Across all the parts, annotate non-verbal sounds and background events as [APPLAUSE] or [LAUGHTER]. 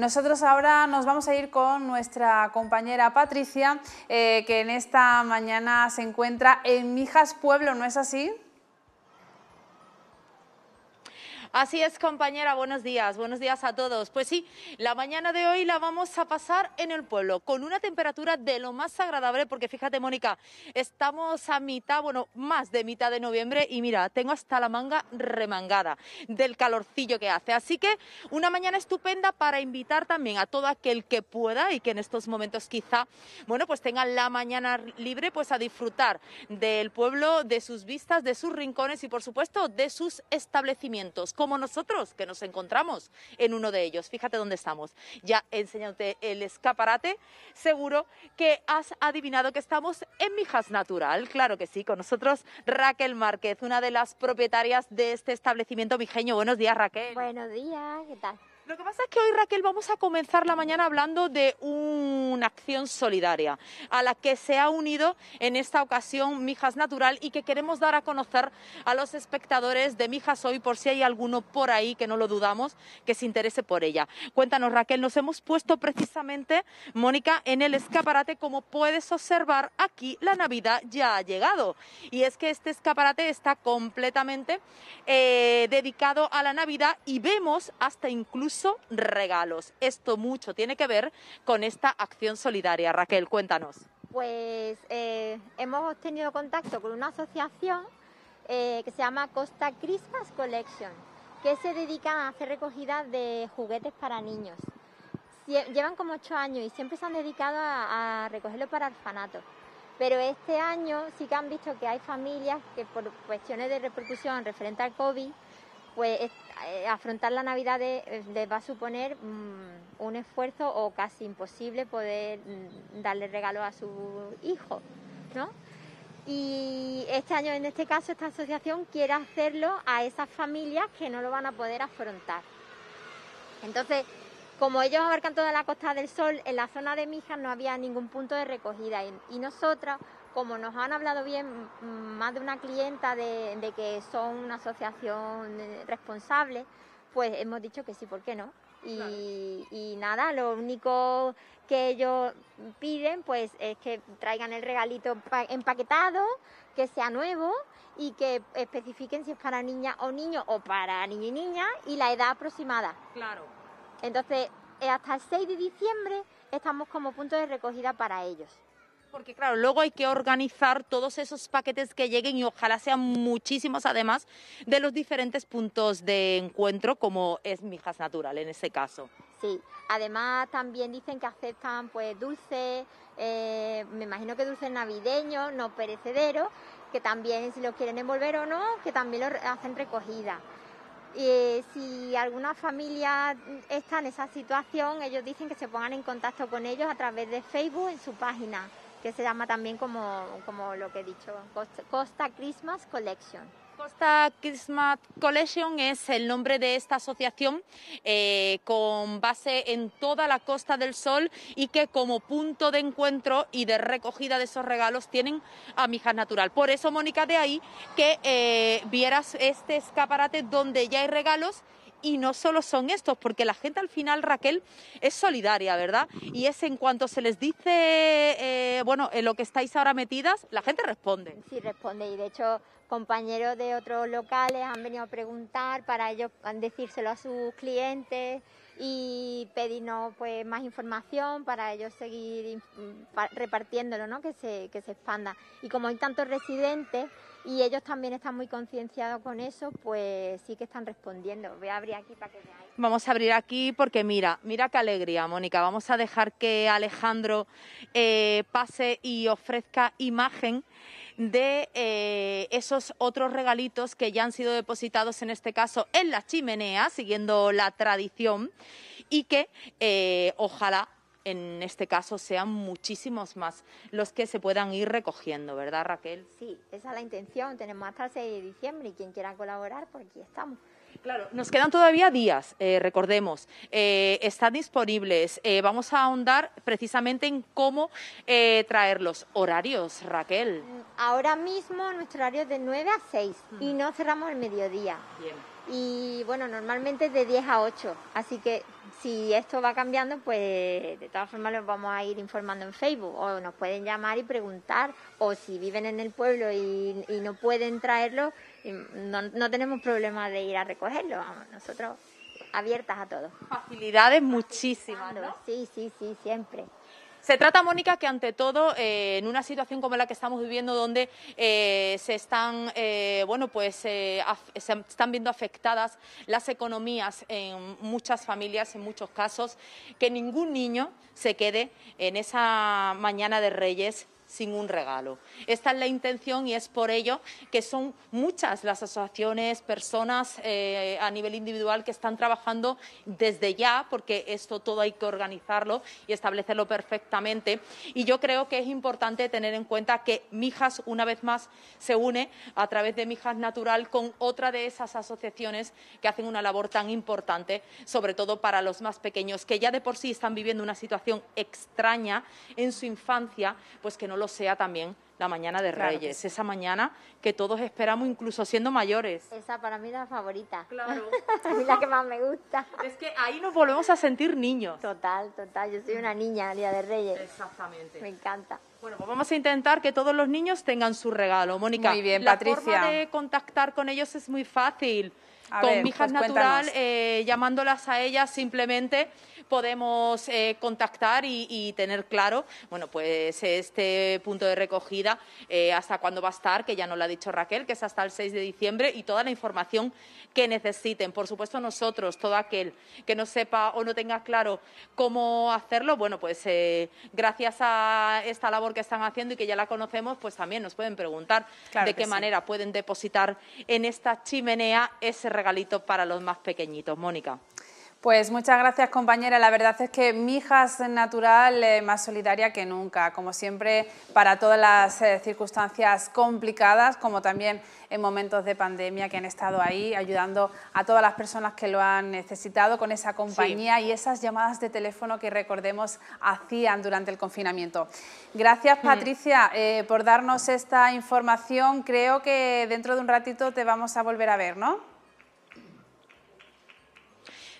Nosotros ahora nos vamos a ir con nuestra compañera Patricia, eh, que en esta mañana se encuentra en Mijas Pueblo, ¿no es así? Así es, compañera, buenos días, buenos días a todos. Pues sí, la mañana de hoy la vamos a pasar en el pueblo, con una temperatura de lo más agradable, porque fíjate, Mónica, estamos a mitad, bueno, más de mitad de noviembre y mira, tengo hasta la manga remangada del calorcillo que hace. Así que una mañana estupenda para invitar también a todo aquel que pueda y que en estos momentos quizá, bueno, pues tenga la mañana libre, pues a disfrutar del pueblo, de sus vistas, de sus rincones y por supuesto de sus establecimientos como nosotros, que nos encontramos en uno de ellos. Fíjate dónde estamos. Ya enseñándote el escaparate, seguro que has adivinado que estamos en Mijas Natural. Claro que sí, con nosotros Raquel Márquez, una de las propietarias de este establecimiento mijeño. Buenos días, Raquel. Buenos días, ¿qué tal? Lo que pasa es que hoy, Raquel, vamos a comenzar la mañana hablando de una acción solidaria a la que se ha unido en esta ocasión Mijas Natural y que queremos dar a conocer a los espectadores de Mijas hoy, por si hay alguno por ahí que no lo dudamos, que se interese por ella. Cuéntanos, Raquel, nos hemos puesto precisamente, Mónica, en el escaparate. Como puedes observar, aquí la Navidad ya ha llegado. Y es que este escaparate está completamente eh, dedicado a la Navidad y vemos hasta incluso regalos. Esto mucho tiene que ver con esta acción solidaria. Raquel, cuéntanos. Pues eh, hemos tenido contacto con una asociación eh, que se llama Costa Christmas Collection, que se dedica a hacer recogida de juguetes para niños. Llevan como ocho años y siempre se han dedicado a, recogerlos recogerlo para orfanatos. Pero este año sí que han visto que hay familias que por cuestiones de repercusión referente al COVID pues eh, afrontar la Navidad les va a suponer mm, un esfuerzo o casi imposible poder mm, darle regalo a su hijo, ¿no? Y este año, en este caso, esta asociación quiere hacerlo a esas familias que no lo van a poder afrontar. Entonces, como ellos abarcan toda la Costa del Sol, en la zona de Mijas no había ningún punto de recogida y nosotras como nos han hablado bien más de una clienta de, que son una asociación eh, responsable, pues hemos dicho que sí, ¿por qué no? Y, nada, lo único que ellos piden pues es que traigan el regalito empaquetado, que sea nuevo y que especifiquen si es para niña o niño o para niña y niña y la edad aproximada. Claro. Entonces, eh, hasta el 6 de diciembre estamos como punto de recogida para ellos. Porque claro, luego hay que organizar todos esos paquetes que lleguen y ojalá sean muchísimos además de los diferentes puntos de encuentro como es Mijas Natural en ese caso. Sí, además también dicen que aceptan pues dulces, eh, me imagino que dulces navideños, no perecederos, que también si los quieren envolver o no, que también lo hacen recogida. Eh, si alguna familia está en esa situación, ellos dicen que se pongan en contacto con ellos a través de Facebook en su página que se llama también como, como lo que he dicho, Costa, Christmas Collection. Costa Christmas Collection es el nombre de esta asociación eh, con base en toda la Costa del Sol y que como punto de encuentro y de recogida de esos regalos tienen a Mijas Natural. Por eso, Mónica, de ahí que eh, vieras este escaparate donde ya hay regalos y no solo son estos, porque la gente al final, Raquel, es solidaria, ¿verdad? Y es en cuanto se les dice, eh, bueno, en lo que estáis ahora metidas, la gente responde. Sí, responde y de hecho compañeros de otros locales han venido a preguntar para ellos decírselo a sus clientes y pedirnos pues más información para ellos seguir repartiéndolo, ¿no? que, se, que se expanda. Y como hay tantos residentes y ellos también están muy concienciados con eso, pues sí que están respondiendo. Voy a abrir aquí para que veáis. Vamos a abrir aquí porque mira, mira qué alegría, Mónica. Vamos a dejar que Alejandro eh, pase y ofrezca imagen de eh, esos otros regalitos que ya han sido depositados en este caso en la chimenea, siguiendo la tradición, y que eh, ojalá en este caso sean muchísimos más los que se puedan ir recogiendo, ¿verdad Raquel? Sí, esa es la intención, tenemos hasta el 6 de diciembre y quien quiera colaborar, por pues aquí estamos. Claro, nos quedan todavía días, eh, recordemos, eh, están disponibles. Eh, vamos a ahondar precisamente en cómo eh, traer los horarios, Raquel. Mm, ahora mismo nuestro horario es de 9 a 6 y no cerramos el mediodía. Bien y bueno, normalmente es de 10 a 8, así que si esto va cambiando, pues de todas formas los vamos a ir informando en Facebook o nos pueden llamar y preguntar o si viven en el pueblo y, no pueden traerlo, no, no, tenemos problema de ir a recogerlo, vamos, nosotros abiertas a todo. Facilidades muchísimas, Sí, sí, sí, siempre. Se trata, Mónica, que ante todo, eh, en una situación como la que estamos viviendo, donde eh, se están, eh, bueno, pues se están viendo afectadas las economías en muchas familias, en muchos casos, que ningún niño se quede en esa mañana de Reyes sin un regalo. Esta es la intención y es por ello que son muchas las asociaciones, personas eh, a nivel individual que están trabajando desde ya, porque esto todo hay que organizarlo y establecerlo perfectamente. Y yo creo que es importante tener en cuenta que Mijas, una vez más, se une a través de Mijas Natural con otra de esas asociaciones que hacen una labor tan importante, sobre todo para los más pequeños, que ya de por sí están viviendo una situación extraña en su infancia, pues que no lo sea también la mañana de Reyes, esa mañana que todos esperamos incluso siendo mayores. Esa para mí es la favorita. Claro. [LAUGHS] mí la que más me gusta. Es que ahí nos volvemos a sentir niños. Total, total. Yo soy una niña el Día de Reyes. Exactamente. Me encanta. Bueno, pues vamos a intentar que todos los niños tengan su regalo. Mónica, muy bien, la Patricia. forma de contactar con ellos es muy fácil con Mijas pues Natural, eh, llamándolas a ellas simplemente podemos eh, contactar y, tener claro, bueno, pues este punto de recogida, eh, hasta cuándo va a estar, que ya nos lo ha dicho Raquel, que es hasta el 6 de diciembre, y toda la información que necesiten. Por supuesto, nosotros, todo aquel que no sepa o no tenga claro cómo hacerlo, bueno, pues gracias a esta labor que están haciendo y que ya la conocemos, pues también nos pueden preguntar de qué manera pueden depositar en esta chimenea ese regalitos para los más pequeñitos. Mónica. Pues muchas gracias compañera, la verdad es que mi hija es natural eh, más solidaria que nunca, como siempre para todas las eh, circunstancias complicadas, como también en momentos de pandemia que han estado ahí ayudando a todas las personas que lo han necesitado con esa compañía y esas llamadas de teléfono que recordemos hacían durante el confinamiento. Gracias mm. Patricia eh, por darnos esta información, creo que dentro de un ratito te vamos a volver a ver, ¿no?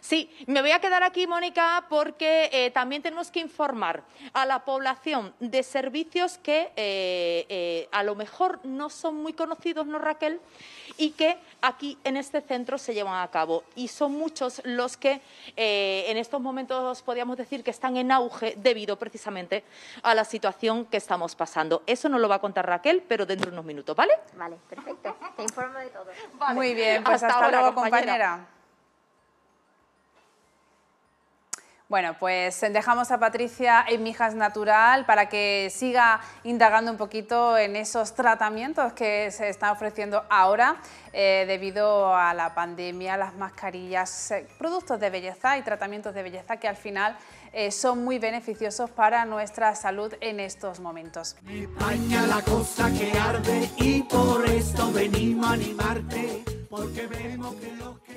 Sí, me voy a quedar aquí, Mónica, porque eh, también tenemos que informar a la población de servicios que eh, eh, a lo mejor no son muy conocidos, ¿no, Raquel? Y que aquí en este centro se llevan a cabo. Y son muchos los que en estos momentos podríamos decir que están en auge debido precisamente a la situación que estamos pasando. Eso nos lo va a contar Raquel, pero dentro de unos minutos, ¿vale? Vale, perfecto. Te informo de todo. Muy bien, pues hasta, luego, compañera. Bueno, pues dejamos a Patricia en Mijas Natural para que siga indagando un poquito en esos tratamientos que se están ofreciendo ahora eh, debido a la pandemia, las mascarillas, eh, productos de belleza y tratamientos de belleza que al final eh, son muy beneficiosos para nuestra salud en estos momentos. la cosa que arde y por esto venimos a animarte, porque vemos que los...